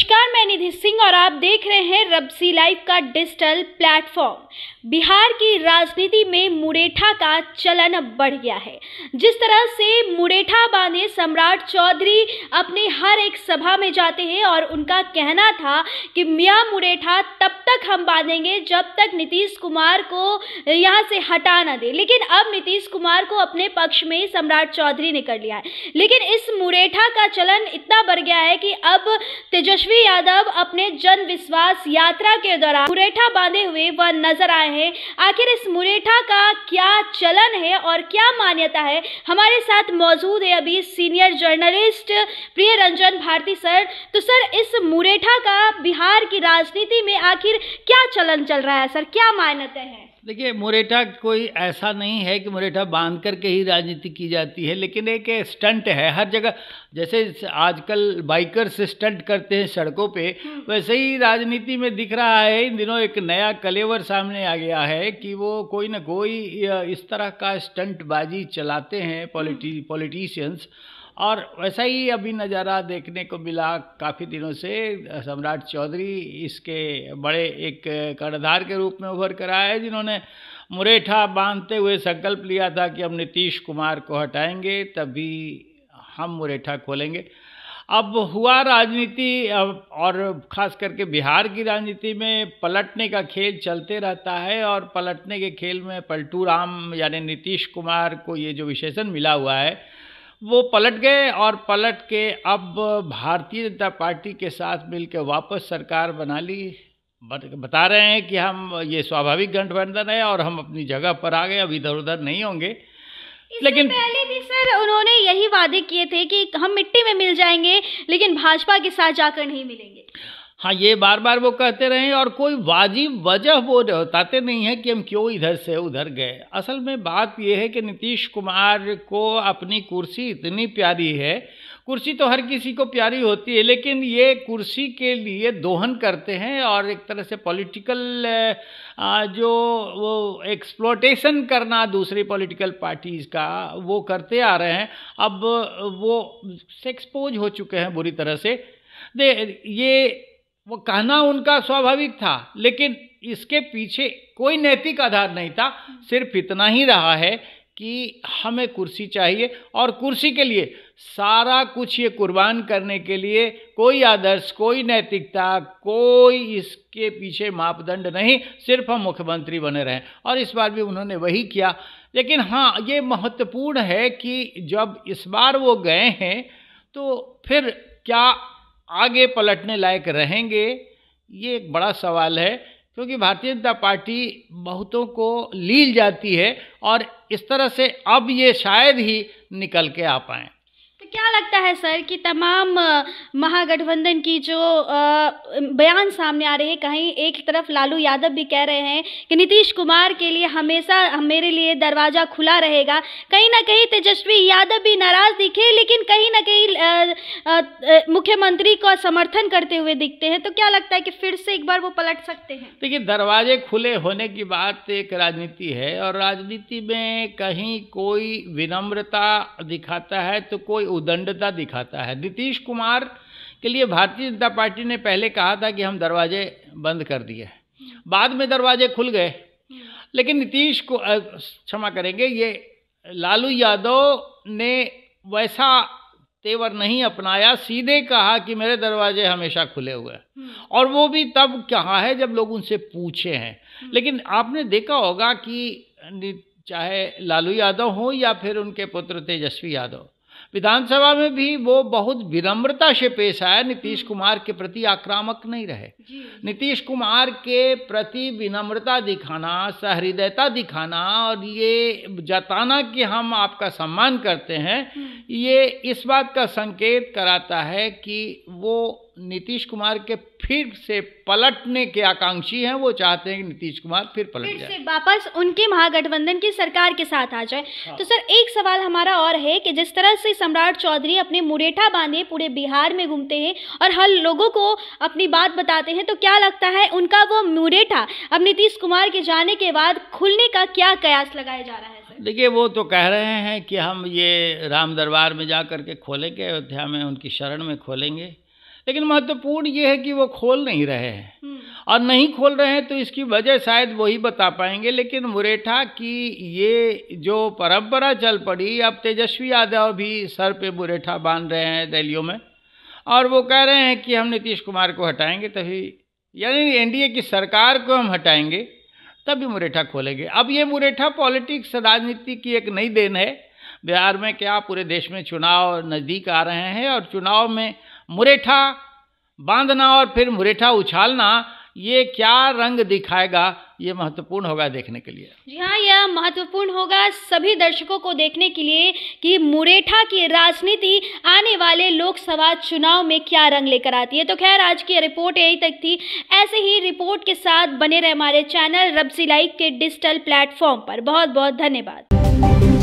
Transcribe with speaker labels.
Speaker 1: नमस्कार मैं निधि सिंह और आप देख रहे हैं रबसी लाइव का डिजिटल प्लेटफॉर्म बिहार की राजनीति में मुरेठा का चलन बढ़ गया है जिस तरह से मुरेठा बांधे सम्राट चौधरी अपने हर एक सभा में जाते हैं और उनका कहना था कि मियाँ मुरेठा तब तक हम बांधेंगे जब तक नीतीश कुमार को यहाँ से हटा ना दे लेकिन अब नीतीश कुमार को अपने पक्ष में सम्राट चौधरी ने कर लिया है लेकिन इस मुरेठा का चलन इतना बढ़ गया है कि अब तेजस्वी तेजस्वी यादव अपने जन विश्वास यात्रा के दौरान मुरेठा बांधे हुए वह नजर आए हैं आखिर इस मुरेठा का क्या चलन है और क्या मान्यता है हमारे साथ मौजूद है अभी senior journalist Priya Ranjan Bharti sir तो सर इस मुरेठा का बिहार की राजनीति में आखिर क्या चलन चल रहा है सर क्या मान्यता है
Speaker 2: देखिए मोरेटा कोई ऐसा नहीं है कि मोरेटा बांध करके ही राजनीति की जाती है लेकिन एक स्टंट है हर जगह जैसे आजकल बाइकर्स स्टंट करते हैं सड़कों पे हम्म। वैसे ही राजनीति में दिख रहा है इन दिनों एक नया कलेवर सामने आ गया है कि वो कोई ना कोई इस तरह का स्टंटबाजी चलाते हैं पॉलिटी पॉलिटिशियंस और वैसा ही अभी नज़ारा देखने को मिला काफ़ी दिनों से सम्राट चौधरी इसके बड़े एक कर्णधार के रूप में उभर कर आए जिन्होंने मुरेठा बांधते हुए संकल्प लिया था कि हम नीतीश कुमार को हटाएंगे तभी हम मुरेठा खोलेंगे अब हुआ राजनीति और ख़ास करके बिहार की राजनीति में पलटने का खेल चलते रहता है और पलटने के खेल में पलटू राम यानी नीतीश कुमार को ये जो विशेषण मिला हुआ है वो पलट गए और पलट के अब भारतीय जनता पार्टी के साथ मिलकर वापस सरकार बना ली बता रहे हैं कि हम ये स्वाभाविक गठबंधन है और हम अपनी जगह पर आ गए अब इधर उधर नहीं होंगे
Speaker 1: लेकिन पहले भी सर उन्होंने यही वादे किए थे कि हम मिट्टी में मिल जाएंगे लेकिन भाजपा के साथ जाकर नहीं मिलेंगे
Speaker 2: हाँ ये बार बार वो कहते रहे और कोई वाजिब वजह वो बताते नहीं है कि हम क्यों इधर से उधर गए असल में बात यह है कि नीतीश कुमार को अपनी कुर्सी इतनी प्यारी है कुर्सी तो हर किसी को प्यारी होती है लेकिन ये कुर्सी के लिए दोहन करते हैं और एक तरह से पॉलिटिकल जो वो एक्सप्लोटेशन करना दूसरी पॉलिटिकल पार्टीज़ का वो करते आ रहे हैं अब वो एक्सपोज हो चुके हैं बुरी तरह से दे ये वो कहना उनका स्वाभाविक था लेकिन इसके पीछे कोई नैतिक आधार नहीं था सिर्फ इतना ही रहा है कि हमें कुर्सी चाहिए और कुर्सी के लिए सारा कुछ ये कुर्बान करने के लिए कोई आदर्श कोई नैतिकता कोई इसके पीछे मापदंड नहीं सिर्फ हम मुख्यमंत्री बने रहें और इस बार भी उन्होंने वही किया लेकिन हाँ ये महत्वपूर्ण है कि जब इस बार वो गए हैं तो फिर क्या आगे पलटने लायक रहेंगे ये एक बड़ा सवाल है क्योंकि भारतीय जनता पार्टी बहुतों को लील जाती है और इस तरह से अब ये शायद ही निकल के आ पाएँ
Speaker 1: क्या लगता है सर कि तमाम महागठबंधन की जो बयान सामने आ रहे हैं कहीं एक तरफ लालू यादव भी कह रहे हैं कि नीतीश कुमार के लिए हमेशा मेरे लिए दरवाज़ा खुला रहेगा कहीं ना कहीं तेजस्वी यादव भी नाराज़ दिखे लेकिन कहीं ना कहीं मुख्यमंत्री का समर्थन करते हुए दिखते हैं तो क्या लगता है कि फिर से एक बार वो पलट सकते हैं
Speaker 2: देखिए दरवाजे खुले होने की बात एक राजनीति है और राजनीति में कहीं कोई विनम्रता दिखाता है तो कोई उदंडता दिखाता है नीतीश कुमार के लिए भारतीय जनता पार्टी ने पहले कहा था कि हम दरवाजे बंद कर दिए बाद में दरवाजे खुल गए लेकिन नीतीश को क्षमा करेंगे ये लालू यादव ने वैसा तेवर नहीं अपनाया सीधे कहा कि मेरे दरवाजे हमेशा खुले हुए हैं और वो भी तब कहा है जब लोग उनसे पूछे हैं लेकिन आपने देखा होगा कि चाहे लालू यादव हो या फिर उनके पुत्र तेजस्वी यादव विधानसभा में भी वो बहुत विनम्रता से पेश आया नीतीश हम्म। कुमार के प्रति आक्रामक नहीं रहे नीतीश कुमार के प्रति विनम्रता दिखाना सहृदयता दिखाना और ये जताना कि हम आपका सम्मान करते हैं हम्म। ये इस बात का संकेत कराता है कि वो नीतीश कुमार के फिर से पलटने के आकांक्षी हैं वो चाहते हैं कि नीतीश कुमार फिर पलट फिर से
Speaker 1: वापस उनके महागठबंधन की सरकार के साथ आ जाए हाँ। तो सर एक सवाल हमारा और है कि जिस तरह से सम्राट चौधरी अपने मुरेठा बांधे पूरे बिहार में घूमते हैं और हर लोगों को अपनी बात बताते हैं तो क्या लगता है उनका वो मुरेठा अब नीतीश कुमार के जाने के बाद खुलने का क्या कयास लगाया जा रहा है
Speaker 2: देखिए वो तो कह रहे हैं कि हम ये राम दरबार में जा कर के खोलेंगे अयोध्या में उनकी शरण में खोलेंगे लेकिन महत्वपूर्ण ये है कि वो खोल नहीं रहे हैं हम्म। और नहीं खोल रहे हैं तो इसकी वजह शायद वही बता पाएंगे लेकिन मुरेठा की ये जो परंपरा चल पड़ी अब तेजस्वी यादव भी सर पे मुरेठा बांध रहे हैं दैलियों में और वो कह रहे हैं कि हम नीतीश कुमार को हटाएंगे तभी यानी एनडीए की सरकार को हम हटाएंगे तभी मुरेठा खोलेंगे अब ये मुरेठा पॉलिटिक्स राजनीति की एक नई देन है बिहार में क्या पूरे देश में चुनाव नज़दीक आ रहे हैं और चुनाव में मुरेठा बांधना और फिर मुरेठा उछालना ये क्या रंग दिखाएगा ये महत्वपूर्ण होगा देखने के लिए
Speaker 1: जी हाँ यह महत्वपूर्ण होगा सभी दर्शकों को देखने के लिए कि मुरेठा की राजनीति आने वाले लोकसभा चुनाव में क्या रंग लेकर आती है तो खैर आज की रिपोर्ट यही तक थी ऐसे ही रिपोर्ट के साथ बने रहे हमारे चैनल रबसी लाइक के डिजिटल प्लेटफॉर्म पर बहुत बहुत धन्यवाद